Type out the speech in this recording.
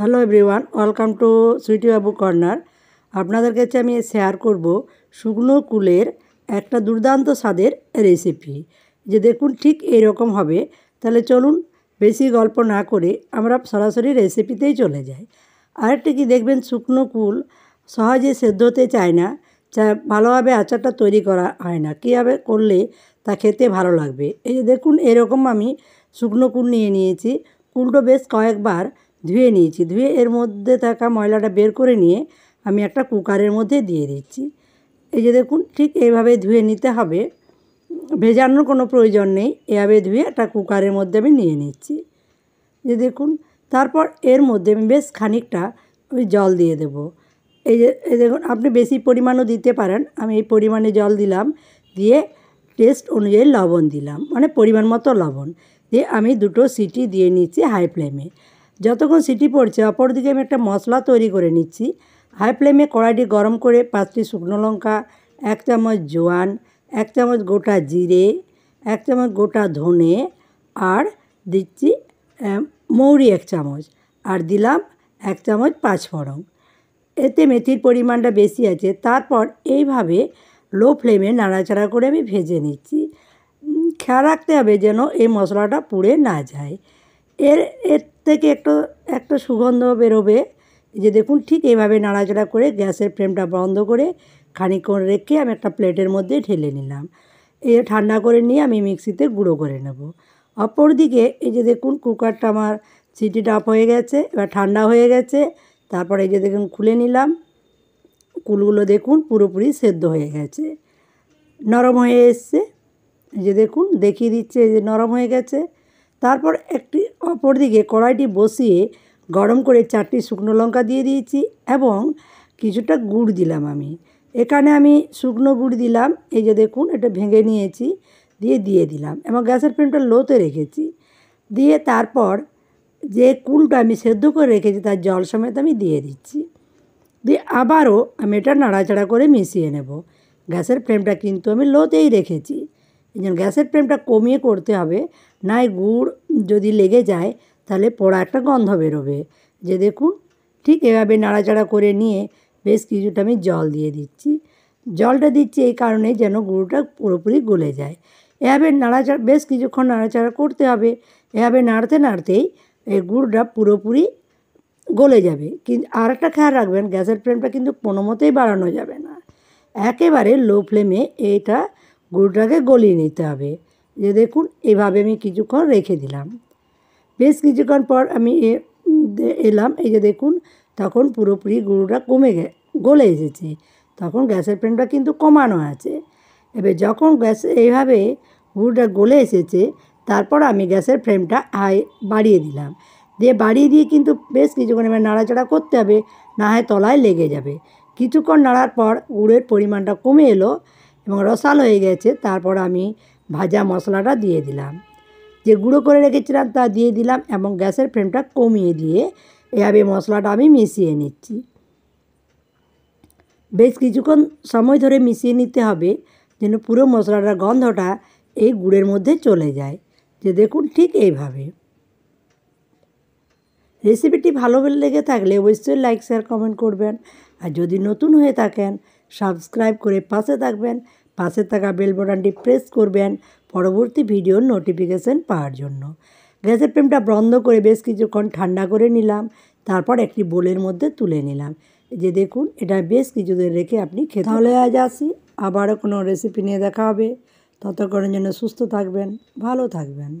hello everyone welcome to sweety Babu corner আপনাদের কাছে আমি শেয়ার করব শুকনো কুলের একটা দুর্দান্ত স্বাদের রেসিপি যে দেখুন ঠিক এরকম হবে তাহলে চলুন বেশি গল্প না করে আমরা সরাসরি রেসিপিতেই চলে যাই আরেকটি কি দেখবেন শুকনো কুল সহজে সেদ্ধ হতে চায় না চা ভালোভাবে আচারটা তৈরি করা হয় না কীভাবে করলে তা খেতে ভালো লাগবে এই যে দেখুন এরকম আমি শুকনো কুল নিয়ে নিয়েছি কুলটো বেশ কয়েকবার ধুয়ে নিয়েছি ধুয়ে এর মধ্যে থাকা ময়লাটা বের করে নিয়ে আমি একটা কুকারের মধ্যে দিয়ে দিচ্ছি এই যে দেখুন ঠিক এইভাবে ধুয়ে নিতে হবে ভেজানোর কোনো প্রয়োজন নেই এভাবে ধুয়ে একটা কুকারের মধ্যে আমি নিয়ে নিচ্ছি যে দেখুন তারপর এর মধ্যে আমি বেশ খানিকটা ওই জল দিয়ে দেব এই যে এই দেখুন আপনি বেশি পরিমাণও দিতে পারেন আমি এই পরিমাণে জল দিলাম দিয়ে টেস্ট অনুযায়ী লবণ দিলাম মানে পরিমাণ মতো লবণ দিয়ে আমি দুটো সিটি দিয়ে নিচ্ছি হাই ফ্লেমে যতক্ষণ সিটি পড়ছে অপরদিকে আমি একটা মশলা তৈরি করে নিচ্ছি হাই ফ্লেমে কড়াইটি গরম করে পাঁচটি শুকনো লঙ্কা এক চামচ জোয়ান এক চামচ গোটা জিরে এক চামচ গোটা ধনে আর দিচ্ছি মৌরি এক চামচ আর দিলাম এক চামচ পাঁচফোড়ন এতে মেথির পরিমাণটা বেশি আছে তারপর এইভাবে লো ফ্লেমে নাড়াচাড়া করে আমি ভেজে নিচ্ছি খেয়াল রাখতে হবে যেন এই মশলাটা পুড়ে না যায় এর এর থেকে একটু একটা সুগন্ধ বেরোবে যে দেখুন ঠিক এইভাবে নাড়াচাড়া করে গ্যাসের ফ্লেমটা বন্ধ করে খানিকক্ষণ রেখে আমি একটা প্লেটের মধ্যে ঢেলে নিলাম এ ঠান্ডা করে নিয়ে আমি মিক্সিতে গুঁড়ো করে নেব অপর দিকে এই যে দেখুন কুকারটা আমার সিটিটা অফ হয়ে গেছে এবার ঠান্ডা হয়ে গেছে তারপর এই যে দেখুন খুলে নিলাম কুলগুলো দেখুন পুরোপুরি সেদ্ধ হয়ে গেছে নরম হয়ে এসছে যে দেখুন দেখিয়ে দিচ্ছে যে নরম হয়ে গেছে তারপর একটি অপরদিকে কড়াইটি বসিয়ে গরম করে চারটি শুকনো লঙ্কা দিয়ে দিয়েছি এবং কিছুটা গুড় দিলাম আমি এখানে আমি শুকনো গুড় দিলাম এই যে দেখুন এটা ভেঙে নিয়েছি দিয়ে দিয়ে দিলাম এবং গ্যাসের ফ্লেমটা লোতে রেখেছি দিয়ে তারপর যে কুলটা আমি সেদ্ধ করে রেখেছি তার জল সমেত আমি দিয়ে দিচ্ছি দিয়ে আবারও আমি এটা নাড়াচাড়া করে মিশিয়ে নেব গ্যাসের ফ্লেমটা কিন্তু আমি লোতেই রেখেছি এই জন্য গ্যাসের ফ্লেমটা কমিয়ে করতে হবে নাই গুড় যদি লেগে যায় তাহলে পোড়া একটা গন্ধ বেরোবে যে দেখুন ঠিক এভাবে নাড়াচাড়া করে নিয়ে বেশ কিছুটা আমি জল দিয়ে দিচ্ছি জলটা দিচ্ছি এই কারণে যেন গুঁড়োটা পুরোপুরি গলে যায় এভাবে নাড়াচাড়া বেশ কিছুক্ষণ নাড়াচাড়া করতে হবে এভাবে নাড়তে নাড়তেই এই গুড়টা পুরোপুরি গলে যাবে কিন্তু আর একটা খেয়াল রাখবেন গ্যাসের ফ্লেমটা কিন্তু কোনো মতেই বাড়ানো যাবে না একেবারে লো ফ্লেমে এটা গুড়টাকে গলিয়ে নিতে হবে যে দেখুন এভাবে আমি কিছুক্ষণ রেখে দিলাম বেশ কিছুক্ষণ পর আমি এলাম এই যে দেখুন তখন পুরোপুরি গুঁড়োটা কমে গে গলে এসেছে তখন গ্যাসের ফ্লেমটা কিন্তু কমানো আছে এবার যখন গ্যাস এইভাবে গুঁড়োটা গলে এসেছে তারপর আমি গ্যাসের ফ্লেমটা হাই বাড়িয়ে দিলাম দিয়ে বাড়িয়ে দিয়ে কিন্তু বেশ কিছুক্ষণ এবার নাড়াচাড়া করতে হবে না হয় তলায় লেগে যাবে কিছুক্ষণ নাড়ার পর গুড়ের পরিমাণটা কমে এলো এবং রসাল হয়ে গেছে তারপর আমি ভাজা মশলাটা দিয়ে দিলাম যে গুঁড়ো করে রেখেছিলাম তা দিয়ে দিলাম এবং গ্যাসের ফ্লেমটা কমিয়ে দিয়ে এভাবে মশলাটা আমি মিশিয়ে নিচ্ছি বেশ কিছুক্ষণ সময় ধরে মিশিয়ে নিতে হবে যেন পুরো মশলাটার গন্ধটা এই গুড়ের মধ্যে চলে যায় যে দেখুন ঠিক এইভাবে রেসিপিটি ভালো লেগে থাকলে অবশ্যই লাইক শেয়ার কমেন্ট করবেন আর যদি নতুন হয়ে থাকেন সাবস্ক্রাইব করে পাশে থাকবেন পাশে থাকা বেল বটনটি প্রেস করবেন পরবর্তী ভিডিওর নোটিফিকেশান পাওয়ার জন্য গ্যাসের ফ্লেমটা বন্ধ করে বেশ কিছুক্ষণ ঠান্ডা করে নিলাম তারপর একটি বোলের মধ্যে তুলে নিলাম যে দেখুন এটা বেশ কিছুদের রেখে আপনি খেতে হলে আজ আসি আবারও কোনো রেসিপি নিয়ে দেখা হবে ততক্ষণের জন্য সুস্থ থাকবেন ভালো থাকবেন